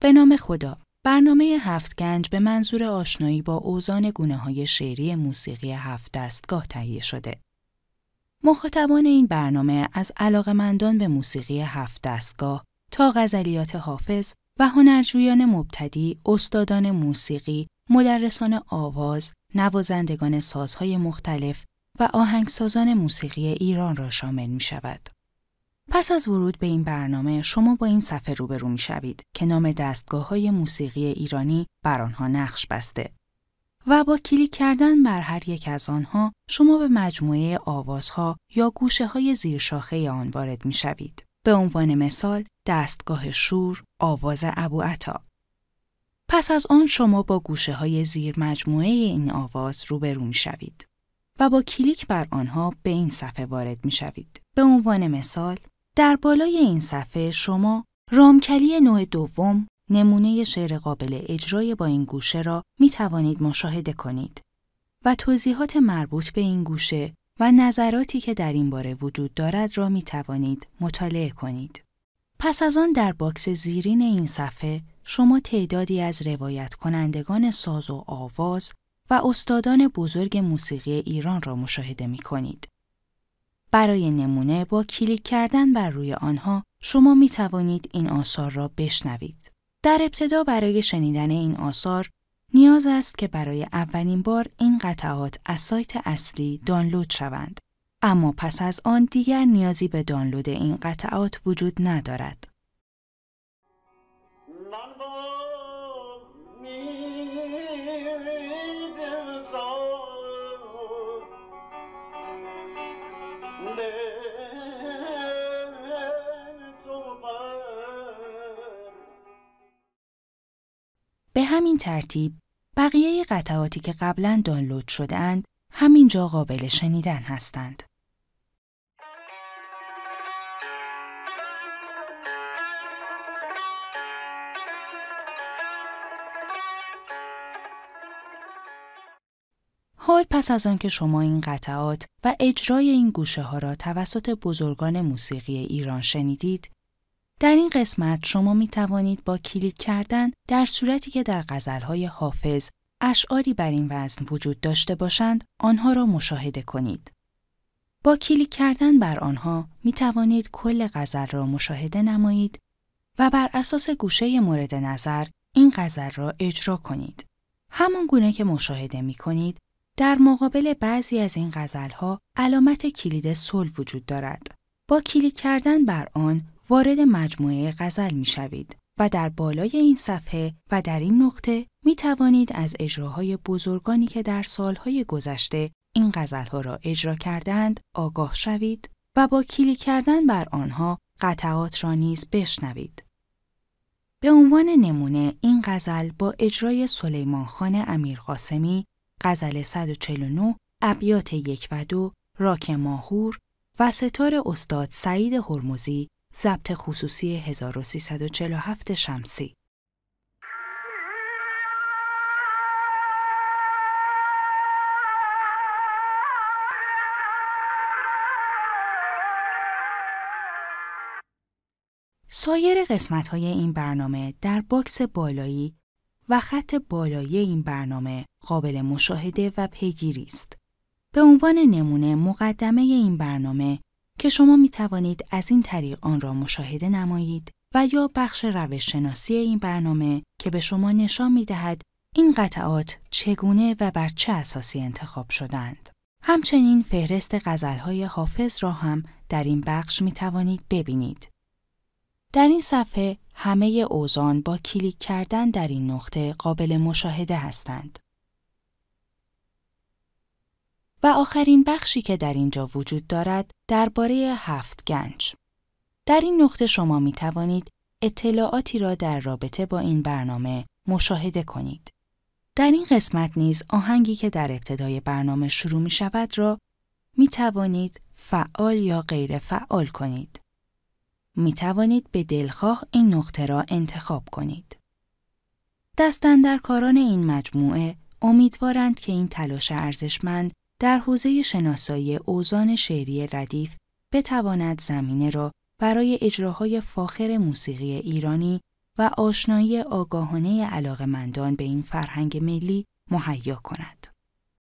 به نام خدا برنامه هفت گنج به منظور آشنایی با اوزان گونه های شعری موسیقی هفت دستگاه تهیه شده. مخاطبان این برنامه از مندان به موسیقی هفت دستگاه تا غزلیات حافظ و هنرجویان مبتدی، استادان موسیقی، مدرسان آواز، نوازندگان سازهای مختلف و آهنگسازان موسیقی ایران را شامل می شود. پس از ورود به این برنامه شما با این صفحه روبرو می شوید که نام دستگاه های موسیقی ایرانی بر آنها نقش بسته. و با کلیک کردن بر هر یک از آنها شما به مجموعه آوازها یا گوشه های زیر شاخه آن وارد می شوید. به عنوان مثال دستگاه شور، آواز ابو عطا. پس از آن شما با گوشه های زیر مجموعه این آواز روبرو می شوید. و با کلیک بر آنها به این صفحه وارد می شوید. به عنوان مثال، در بالای این صفحه شما رامکلی نوع دوم نمونه شعر قابل اجرای با این گوشه را می توانید مشاهده کنید و توضیحات مربوط به این گوشه و نظراتی که در این باره وجود دارد را می توانید مطالعه کنید. پس از آن در باکس زیرین این صفحه شما تعدادی از روایت کنندگان ساز و آواز و استادان بزرگ موسیقی ایران را مشاهده می کنید. برای نمونه با کلیک کردن بر روی آنها شما می توانید این آثار را بشنوید. در ابتدا برای شنیدن این آثار نیاز است که برای اولین بار این قطعات از سایت اصلی دانلود شوند. اما پس از آن دیگر نیازی به دانلود این قطعات وجود ندارد. به همین ترتیب بقیه قطعاتی که قبلا دانلود شدند همینجا قابل شنیدن هستند. حال پس از آنکه شما این قطعات و اجرای این گوشه ها را توسط بزرگان موسیقی ایران شنیدید، در این قسمت شما می توانید با کلیک کردن در صورتی که در غزلهای حافظ اشعاری بر این وزن وجود داشته باشند آنها را مشاهده کنید. با کلیک کردن بر آنها می توانید کل غزل را مشاهده نمایید و بر اساس گوشه مورد نظر این غزل را اجرا کنید. همان گونه که مشاهده می کنید در مقابل بعضی از این ها علامت کلید صلح وجود دارد. با کلیک کردن بر آن وارد مجموعه غزل می شوید و در بالای این صفحه و در این نقطه می توانید از اجراهای بزرگانی که در سالهای گذشته این ها را اجرا کردند آگاه شوید و با کلیک کردن بر آنها قطعات را نیز بشنوید. به عنوان نمونه این غزل با اجرای سلیمان خان امیر قاسمی غزل 149 ابیات یک و دو راک ماهور و ستار استاد سعید هرمزی ضبط خصوصی 1347 شمسی سایر قسمت های این برنامه در باکس بالایی و خط بالایی این برنامه قابل مشاهده و پیگیری است. به عنوان نمونه مقدمه این برنامه که شما می توانید از این طریق آن را مشاهده نمایید و یا بخش روش شناسی این برنامه که به شما نشان می دهد این قطعات چگونه و بر چه اساسی انتخاب شدند. همچنین فهرست غزلهای حافظ را هم در این بخش می توانید ببینید. در این صفحه همه اوزان با کلیک کردن در این نقطه قابل مشاهده هستند. و آخرین بخشی که در اینجا وجود دارد درباره هفت گنج. در این نقطه شما می توانید اطلاعاتی را در رابطه با این برنامه مشاهده کنید. در این قسمت نیز آهنگی که در ابتدای برنامه شروع می شود را می توانید فعال یا غیر فعال کنید. می توانید به دلخواه این نقطه را انتخاب کنید. کاران این مجموعه امیدوارند که این تلاش ارزشمند در حوزه شناسایی اوزان شعری ردیف بتواند زمینه را برای اجراهای فاخر موسیقی ایرانی و آشنایی آگاهانه علاقمندان به این فرهنگ ملی مهیا کند.